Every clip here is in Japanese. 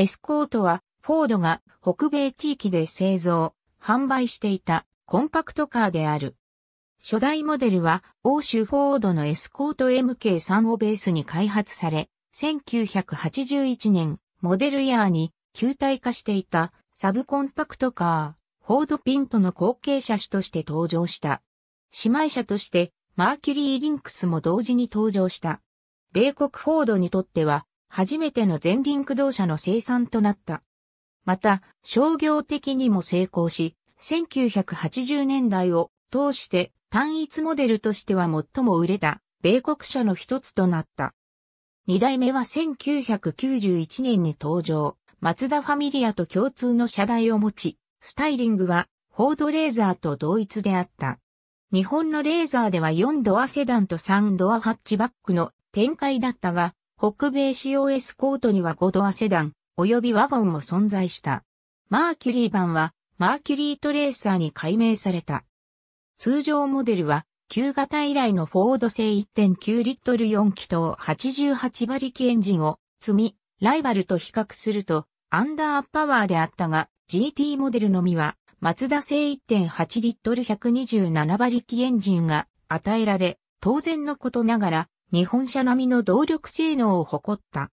エスコートは、フォードが北米地域で製造、販売していたコンパクトカーである。初代モデルは、欧州フォードのエスコート MK3 をベースに開発され、1981年、モデルイヤーに球体化していたサブコンパクトカー、フォードピントの後継車種として登場した。姉妹車として、マーキュリーリンクスも同時に登場した。米国フォードにとっては、初めての前輪駆動車の生産となった。また、商業的にも成功し、1980年代を通して単一モデルとしては最も売れた米国車の一つとなった。二代目は1991年に登場、マツダファミリアと共通の車台を持ち、スタイリングはフォードレーザーと同一であった。日本のレーザーでは4ドアセダンと3ドアハッチバックの展開だったが、北米仕様エスコートには5ドアセダン、及びワゴンも存在した。マーキュリー版は、マーキュリートレーサーに改名された。通常モデルは、旧型以来のフォード製1.9リットル4気筒88馬力エンジンを積み、ライバルと比較すると、アンダーパワーであったが、GT モデルのみは、マツダ製1.8リットル127馬力エンジンが与えられ、当然のことながら、日本車並みの動力性能を誇った。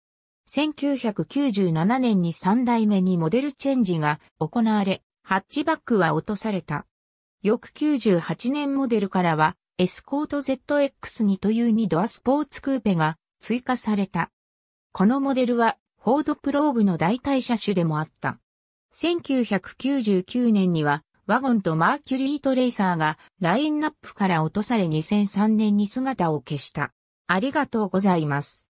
1997年に3代目にモデルチェンジが行われ、ハッチバックは落とされた。翌98年モデルからは、エスコート ZX2 という2ドアスポーツクーペが追加された。このモデルは、フォードプローブの代替車種でもあった。1999年には、ワゴンとマーキュリートレーサーがラインナップから落とされ2003年に姿を消した。ありがとうございます。